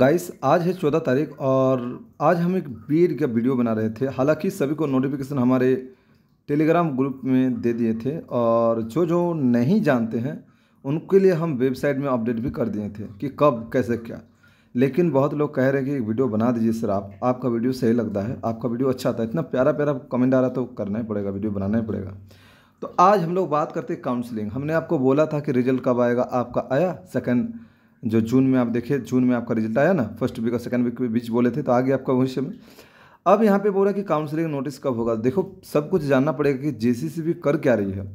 guys आज है चौदह तारीख और आज हम एक बीर का वीडियो बना रहे थे हालांकि सभी को नोटिफिकेशन हमारे टेलीग्राम ग्रुप में दे दिए थे और जो जो नहीं जानते हैं उनके लिए हम वेबसाइट में अपडेट भी कर दिए थे कि कब कैसे क्या लेकिन बहुत लोग कह रहे हैं कि एक वीडियो बना दीजिए सर आप आपका वीडियो सही लगता है आपका वीडियो अच्छा आता है इतना प्यारा प्यारा कमेंट आ रहा तो करना ही पड़ेगा वीडियो बनाना ही पड़ेगा तो आज हम लोग बात करते हैं काउंसलिंग हमने आपको बोला था कि रिजल्ट कब आएगा आपका आया सेकंड जो जून में आप देखे जून में आपका रिजल्ट आया ना फर्स्ट वीक और सेकंड वीक के बीच बोले थे तो आ गया आपका भविष्य में अब यहाँ पे बोल रहा है कि काउंसलिंग नोटिस कब होगा देखो सब कुछ जानना पड़ेगा कि जे कर क्या रही है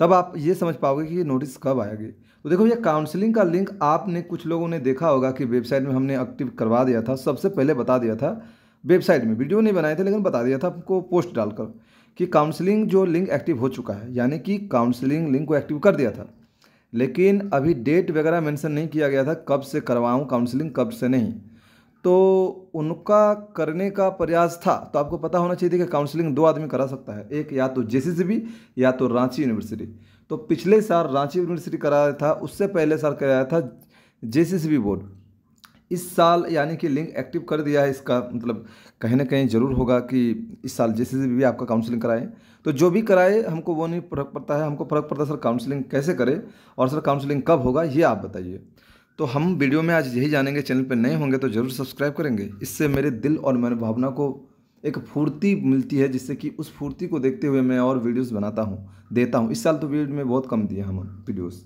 तब आप ये समझ पाओगे कि ये नोटिस कब आएगी तो देखो ये काउंसलिंग का लिंक आपने कुछ लोगों ने देखा होगा कि वेबसाइट में हमने एक्टिव करवा दिया था सबसे पहले बता दिया था वेबसाइट में वीडियो नहीं बनाए थे लेकिन बता दिया था आपको पोस्ट डालकर कि काउंसलिंग जो लिंक एक्टिव हो चुका है यानी कि काउंसलिंग लिंक को एक्टिव कर दिया था लेकिन अभी डेट वगैरह मेंशन नहीं किया गया था कब से करवाऊँ काउंसलिंग कब से नहीं तो उनका करने का प्रयास था तो आपको पता होना चाहिए कि काउंसलिंग दो आदमी करा सकता है एक या तो जे या तो रांची यूनिवर्सिटी तो पिछले साल रांची यूनिवर्सिटी कराया था उससे पहले साल कराया था जे बोर्ड इस साल यानी कि लिंक एक्टिव कर दिया है इसका मतलब कहीं ना कहीं ज़रूर होगा कि इस साल जैसे भी आपका काउंसलिंग कराएं तो जो भी कराए हमको वो नहीं फर्क पड़ता है हमको फ़र्क पड़ता है सर काउंसलिंग कैसे करें और सर काउंसलिंग कब होगा ये आप बताइए तो हम वीडियो में आज यही जानेंगे चैनल पर नए होंगे तो ज़रूर सब्सक्राइब करेंगे इससे मेरे दिल और भावना को एक फूर्ति मिलती है जिससे कि उस फूर्ति को देखते हुए मैं और वीडियोस बनाता हूँ देता हूँ इस साल तो वीडियो में बहुत कम दिए हम वीडियोज़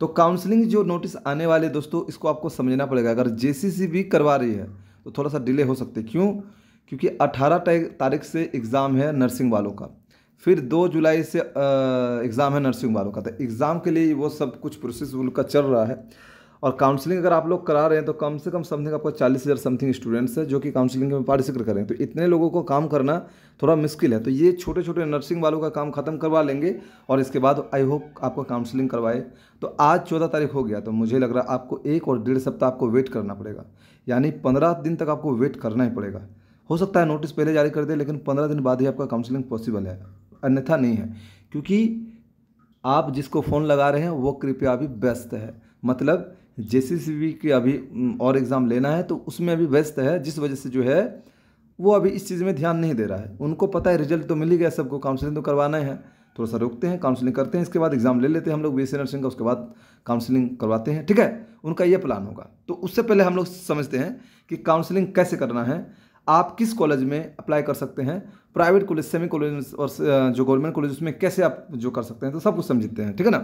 तो काउंसलिंग जो नोटिस आने वाले दोस्तों इसको आपको समझना पड़ेगा अगर जे भी करवा रही है तो थोड़ा सा डिले हो सकते क्यों क्योंकि 18 तारीख से एग्ज़ाम है नर्सिंग वालों का फिर 2 जुलाई से एग्ज़ाम है नर्सिंग वालों का तो एग्ज़ाम के लिए वो सब कुछ प्रोसेस उनका चल रहा है और काउंसलिंग अगर आप लोग करा रहे हैं तो कम से कम समथिंग आपका चालीस हज़ार समथिंग स्टूडेंट्स है जो कि काउंसलिंग में पार्टिसिपेट करें तो इतने लोगों को काम करना थोड़ा मुश्किल है तो ये छोटे छोटे नर्सिंग वालों का काम ख़त्म करवा लेंगे और इसके बाद आई होप आपका काउंसलिंग करवाए तो आज चौदह तारीख हो गया तो मुझे लग रहा है आपको एक और डेढ़ सप्ताह आपको वेट करना पड़ेगा यानी पंद्रह दिन तक आपको वेट करना ही पड़ेगा हो सकता है नोटिस पहले जारी कर दे लेकिन पंद्रह दिन बाद ही आपका काउंसलिंग पॉसिबल है अन्यथा नहीं है क्योंकि आप जिसको फ़ोन लगा रहे हैं वो कृपया भी व्यस्त है मतलब जे की अभी और एग्ज़ाम लेना है तो उसमें अभी व्यस्त है जिस वजह से जो है वो अभी इस चीज़ में ध्यान नहीं दे रहा है उनको पता है रिजल्ट तो मिल ही गया सबको काउंसलिंग तो करवाना है थोड़ा सा रोकते हैं काउंसलिंग करते हैं इसके बाद एग्ज़ाम ले लेते हैं हम लोग बी एस नर्सिंग का उसके बाद काउंसलिंग करवाते हैं ठीक है उनका ये प्लान होगा तो उससे पहले हम लोग समझते हैं कि काउंसलिंग कैसे करना है आप किस कॉलेज में अप्लाई कर सकते हैं प्राइवेट कॉलेज सेमी कॉलेज और जो गवर्नमेंट कॉलेज उसमें कैसे आप जो कर सकते हैं तो सब कुछ समझते हैं ठीक है ना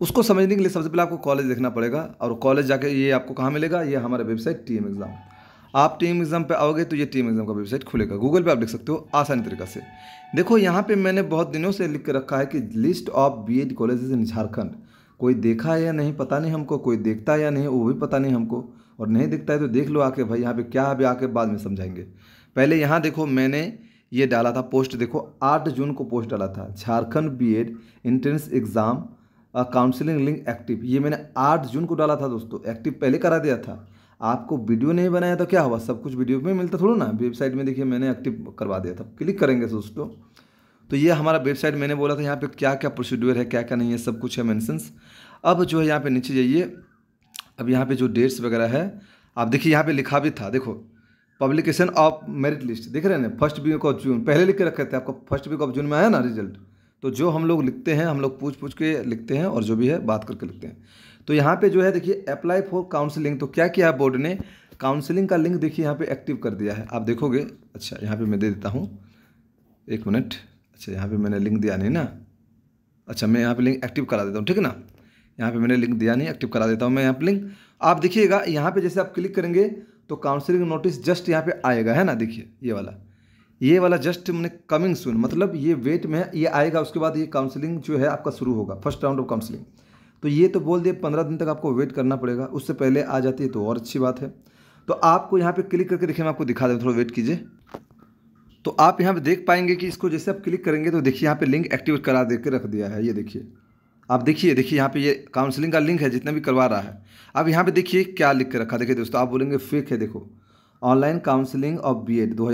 उसको समझने के लिए सबसे पहले आपको कॉलेज देखना पड़ेगा और कॉलेज जाके ये आपको कहाँ मिलेगा ये हमारा वेबसाइट टी एम एग्ज़ाम आप टीम एग्ज़ाम पे आओगे तो ये टीम एग्ज़ाम का वेबसाइट खुलेगा गूगल पे आप देख सकते हो आसानी तरीका से देखो यहाँ पे मैंने बहुत दिनों से लिख के रखा है कि list of B Ed colleges in Jharkhand कोई देखा है या नहीं पता नहीं हमको कोई देखता है या नहीं वो भी पता नहीं हमको और नहीं देखता है तो देख लो आके भाई यहाँ पर क्या अभी आके बाद में समझाएंगे पहले यहाँ देखो मैंने ये डाला था पोस्ट देखो आठ जून को पोस्ट डाला था Jharkhand B Ed entrance exam counselling link active ये मैंने आठ जून को डाला था दोस्तों एक्टिव पहले करा दिया था आपको वीडियो नहीं बनाया तो क्या हुआ सब कुछ वीडियो में मिलता थोड़ा ना वेबसाइट में देखिए मैंने एक्टिव करवा दिया था क्लिक करेंगे दोस्तों तो ये हमारा वेबसाइट मैंने बोला था यहाँ पे क्या क्या प्रोसीड्यूर है क्या क्या नहीं है सब कुछ है मैंसन्स अब जो है यहाँ पे नीचे जाइए अब यहाँ पे जो डेट्स वगैरह है आप देखिए यहाँ पे लिखा भी था देखो पब्लिकेशन ऑफ मेरिट लिस्ट देख रहे हैं फर्स्ट वीक ऑफ जून पहले लिख के रखे थे आपको फर्स्ट वीक ऑफ जून में आया ना रिजल्ट तो जो हम लोग लिखते हैं हम लोग पूछ पूछ के लिखते हैं और जो भी है बात करके लिखते हैं तो यहाँ पे जो है देखिए अप्लाई फॉर काउंसलिंग तो क्या किया बोर्ड ने काउंसलिंग का लिंक देखिए यहाँ पे एक्टिव कर दिया है आप देखोगे अच्छा यहाँ पे मैं दे देता हूँ एक मिनट अच्छा यहाँ पे मैंने लिंक दिया नहीं ना अच्छा मैं यहाँ पे लिंक एक्टिव करा देता हूँ ठीक है ना यहाँ पे मैंने लिंक दिया नहीं एक्टिव करा देता हूँ मैं यहाँ पर लिंक आप देखिएगा यहाँ पर जैसे आप क्लिक करेंगे तो काउंसिलिंग नोटिस जस्ट यहाँ पर आएगा है ना देखिए ये वाला ये वाला जस्ट मैंने कमिंग सुन मतलब ये वेट में ये आएगा उसके बाद ये काउंसलिंग जो है आपका शुरू होगा फर्स्ट राउंड ऑफ काउंसलिंग तो ये तो बोल दिए पंद्रह दिन तक आपको वेट करना पड़ेगा उससे पहले आ जाती है तो और अच्छी बात है तो आपको यहाँ पे क्लिक करके देखिए मैं आपको दिखा दें थोड़ा वेट कीजिए तो आप यहाँ पे देख पाएंगे कि इसको जैसे आप क्लिक करेंगे तो देखिए यहाँ पे लिंक एक्टिवेट करा दे रख दिया है ये देखिए आप देखिए देखिए यहाँ पे ये काउंसलिंग का लिंक है जितना भी करवा रहा है आप यहाँ पे देखिए क्या लिख कर रखा देखिए दोस्तों आप बोलेंगे फेक है देखो online counselling of B Ed दो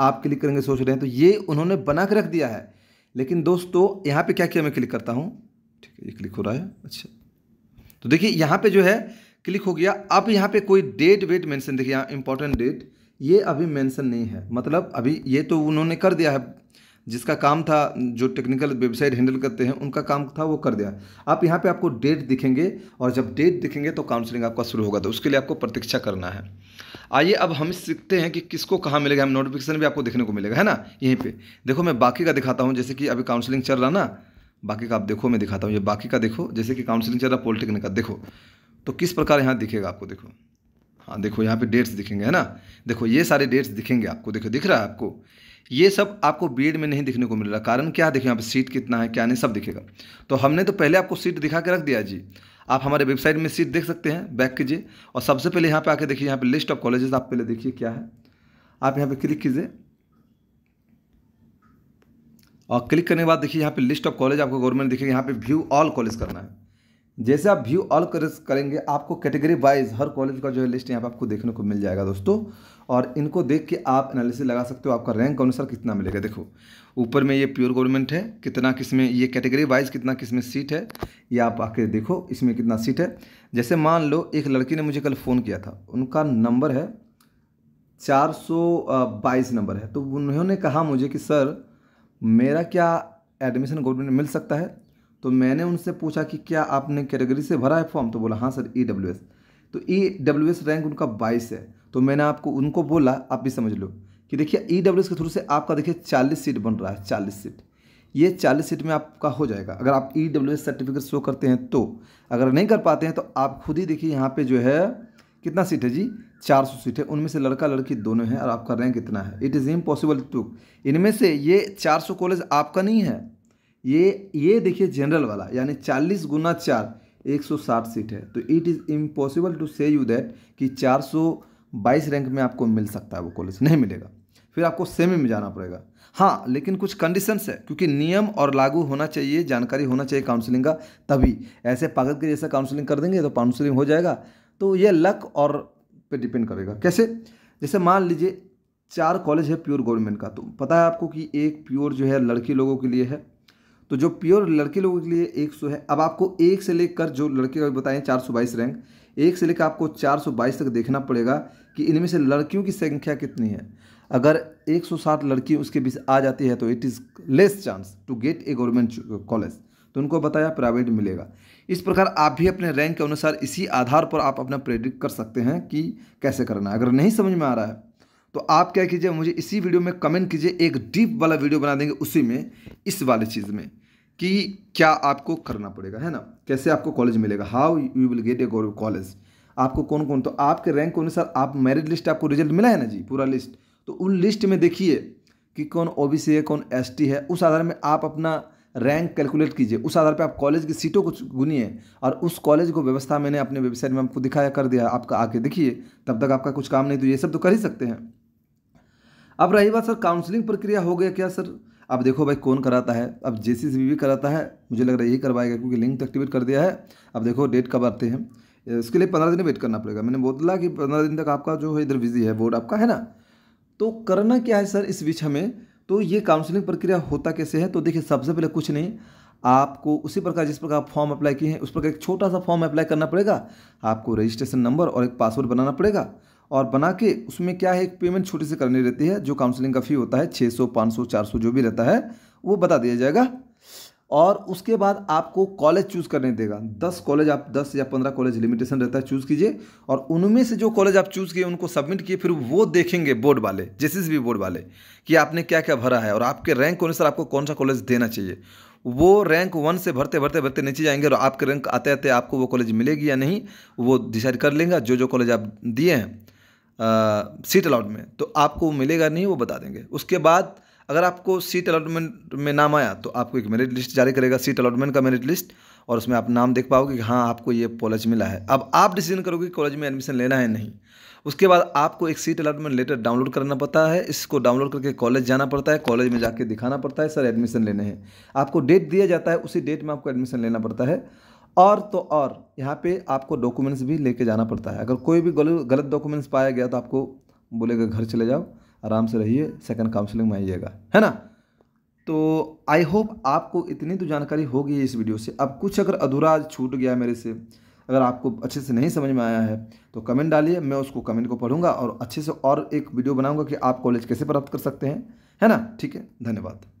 आप क्लिक करेंगे सोच रहे हैं तो ये उन्होंने बना के रख दिया है लेकिन दोस्तों यहाँ पे क्या किया मैं क्लिक करता हूँ ठीक है ये क्लिक हो रहा है अच्छा तो देखिए यहाँ पे जो है क्लिक हो गया अब यहाँ पे कोई डेट वेट मेंशन देखिए यहाँ इंपॉर्टेंट डेट ये अभी मेंशन नहीं है मतलब अभी ये तो उन्होंने कर दिया है जिसका काम था जो टेक्निकल वेबसाइट हैंडल करते हैं उनका काम था वो कर दिया आप यहाँ पे आपको डेट दिखेंगे और जब डेट दिखेंगे तो काउंसलिंग आपका शुरू होगा तो उसके लिए आपको प्रतीक्षा करना है आइए अब हम सीखते हैं कि किसको कहाँ मिलेगा हम नोटिफिकेशन भी आपको देखने को मिलेगा है ना यहीं पर देखो मैं बाकी का दिखाता हूँ जैसे कि अभी काउंसलिंग चल रहा ना बाकी का आप देखो मैं दिखाता हूँ ये बाकी का देखो जैसे कि काउंसलिंग चल रहा पॉलिटेक्निक का देखो तो किस प्रकार यहाँ दिखेगा आपको देखो हाँ देखो यहाँ पे डेट्स दिखेंगे है ना देखो ये सारे डेट्स दिखेंगे आपको देखो दिख रहा है आपको ये सब आपको बी में नहीं दिखने को मिल रहा कारण क्या देखिए यहाँ पे सीट कितना है क्या नहीं सब दिखेगा तो हमने तो पहले आपको सीट दिखा के रख दिया जी आप हमारे वेबसाइट में सीट देख सकते हैं बैक कीजिए और सबसे पहले यहाँ पे आके देखिए यहाँ पे लिस्ट ऑफ कॉलेजेस आप पहले देखिए क्या है आप यहाँ पे क्लिक कीजिए और क्लिक करने के बाद देखिए यहाँ पे लिस्ट ऑफ कॉलेज आपको गवर्नमेंट देखिए यहाँ पे व्यू ऑल कॉलेज करना है जैसे आप व्यू ऑल करेंगे आपको कैटेगरी वाइज हर कॉलेज का जो है लिस्ट यहाँ पर आपको देखने को मिल जाएगा दोस्तों और इनको देख के आप एनालिसिस लगा सकते हो आपका रैंक अनुसार कितना मिलेगा देखो ऊपर में ये प्योर गवर्नमेंट है कितना किसमें ये कैटेगरी वाइज कितना किसमें सीट है ये आप आके देखो इसमें कितना सीट है जैसे मान लो एक लड़की ने मुझे कल फ़ोन किया था उनका नंबर है चार नंबर है तो उन्होंने कहा मुझे कि सर मेरा क्या एडमिशन गवर्नमेंट मिल सकता है तो मैंने उनसे पूछा कि क्या आपने कैटेगरी से भरा है फॉर्म तो बोला हाँ सर ई डब्ल्यू एस तो ई डब्ल्यू एस रैंक उनका बाईस है तो मैंने आपको उनको बोला आप भी समझ लो कि देखिए ई डब्ल्यू एस के थ्रू से आपका देखिए चालीस सीट बन रहा है चालीस सीट ये चालीस सीट में आपका हो जाएगा अगर आप E W S certificate show करते हैं तो अगर नहीं कर पाते हैं तो आप खुद ही देखिए यहाँ पे जो है कितना सीट है जी 400 सीट है उनमें से लड़का लड़की दोनों हैं और आपका रैंक इतना है इट इज़ इम्पॉसिबल टू इनमें से ये 400 कॉलेज आपका नहीं है ये ये देखिए जनरल वाला यानी चालीस गुना चार एक सौ साठ सीट है तो it is impossible to say you that कि चार सौ बाईस रैंक में आपको मिल सकता है वो कॉलेज नहीं मिलेगा फिर आपको सेमी में जाना पड़ेगा हाँ लेकिन कुछ कंडीशंस है क्योंकि नियम और लागू होना चाहिए जानकारी होना चाहिए काउंसलिंग का तभी ऐसे पागल के जैसा काउंसलिंग कर देंगे तो काउंसलिंग हो जाएगा तो ये लक और पे डिपेंड करेगा कैसे जैसे मान लीजिए चार कॉलेज है प्योर गवर्नमेंट का तो पता है आपको कि एक प्योर जो है लड़की लोगों के लिए है तो जो प्योर लड़के लोगों के लिए एक सौ है अब आपको एक से लेकर जो लड़के का बताएं चार सौ बाईस रैंक एक से लेकर आपको चार सौ बाईस तक देखना पड़ेगा कि इनमें से लड़कियों की संख्या कितनी है अगर 160 लड़की उसके बीच आ जाती है तो it is less chance to get a government college तो उनको बताया प्राइवेट मिलेगा इस प्रकार आप भी अपने रैंक के अनुसार इसी आधार पर आप अपना प्रेडिक्ट कर सकते हैं कि कैसे करना है अगर नहीं समझ में आ रहा है तो आप क्या कीजिए मुझे इसी वीडियो में कमेंट कीजिए एक डीप वाला वीडियो बना देंगे उसी में इस वाले चीज़ में कि क्या आपको करना पड़ेगा है ना कैसे आपको कॉलेज मिलेगा how you will get a gov college आपको कौन कौन तो आपके रैंक के अनुसार आप मेरिट लिस्ट आपको रिजल्ट मिला है ना जी पूरा लिस्ट तो उन लिस्ट में देखिए कि कौन ओ है कौन एस है उस आधार में आप अपना रैंक कैलकुलेट कीजिए उस आधार पर आप कॉलेज की सीटों को गुनिए और उस कॉलेज को व्यवस्था मैंने अपने वेबसाइट में आपको दिखाया कर दिया आपका आके देखिए तब तक आपका कुछ काम नहीं तो ये सब तो कर ही सकते हैं अब रही बात सर काउंसलिंग प्रक्रिया हो गया क्या सर अब देखो भाई कौन कराता है अब जे भी कराता है मुझे लग रहा है यही करवाएगा क्योंकि लिंक तो एक्टिवेट कर दिया है अब देखो डेट कब आते हैं इसके लिए पंद्रह दिन वेट करना पड़ेगा मैंने बोला कि पंद्रह दिन तक आपका जो है इधर बिजी है बोर्ड आपका है ना तो करना क्या है सर इस बीच हमें तो ये काउंसलिंग प्रक्रिया होता कैसे है तो देखिए सबसे पहले कुछ नहीं आपको उसी प्रकार जिस प्रकार फॉर्म अप्लाई किए हैं उस प्रकार एक छोटा सा फॉर्म अप्लाई करना पड़ेगा आपको रजिस्ट्रेशन नंबर और एक पासवर्ड बनाना पड़ेगा और बना के उसमें क्या है एक पेमेंट छोटी सी करनी रहती है जो काउंसलिंग का फ़ी होता है छः सौ पाँच सौ चार सौ जो भी रहता है वो बता दिया जाएगा और उसके बाद आपको कॉलेज चूज़ करने देगा दस कॉलेज आप दस या पंद्रह कॉलेज लिमिटेशन रहता है चूज़ कीजिए और उनमें से जो कॉलेज आप चूज़ किए उनको सबमिट किए फिर वो देखेंगे बोर्ड वाले जिस भी बोर्ड वाले कि आपने क्या क्या भरा है और आपके रैंक के अनुसार आपको कौन सा कॉलेज देना चाहिए वो रैंक वन से भरते भरते भरते नीचे जाएंगे और आपके रैंक आते आते आपको वो कॉलेज मिलेगी या नहीं वो डिसाइड कर लेंगे जो जो कॉलेज आप दिए हैं सीट अलाउट में तो आपको मिलेगा नहीं वो बता देंगे उसके बाद अगर आपको सीट अलाटमेंट में नाम आया तो आपको एक मेरिट लिस्ट जारी करेगा सीट अलाटमेंट का मेरिट लिस्ट और उसमें आप नाम देख पाओगे कि हाँ आपको ये कॉलेज मिला है अब आप डिसीजन करोगे कि कॉलेज में एडमिशन लेना है नहीं उसके बाद आपको एक सीट अलाटमेंट लेटर डाउनलोड करना पड़ता है इसको डाउनलोड करके कॉलेज जाना पड़ता है कॉलेज में जाके दिखाना पड़ता है सर एडमिशन लेने हैं आपको डेट दिया जाता है उसी डेट में आपको एडमिशन लेना पड़ता है और तो और यहाँ पे आपको डॉक्यूमेंट्स भी लेके जाना पड़ता है अगर कोई भी गलत डॉक्यूमेंट्स पाया गया तो आपको बोलेगा घर चले जाओ आराम से रहिए सेकंड काउंसलिंग में आइएगा है ना तो आई होप आपको इतनी तो जानकारी होगी इस वीडियो से अब कुछ अगर अधूरा छूट गया मेरे से अगर आपको अच्छे से नहीं समझ में आया है तो कमेंट डालिए मैं उसको कमेंट को पढ़ूंगा और अच्छे से और एक वीडियो बनाऊंगा कि आप कॉलेज कैसे प्राप्त कर सकते हैं है ना ठीक है धन्यवाद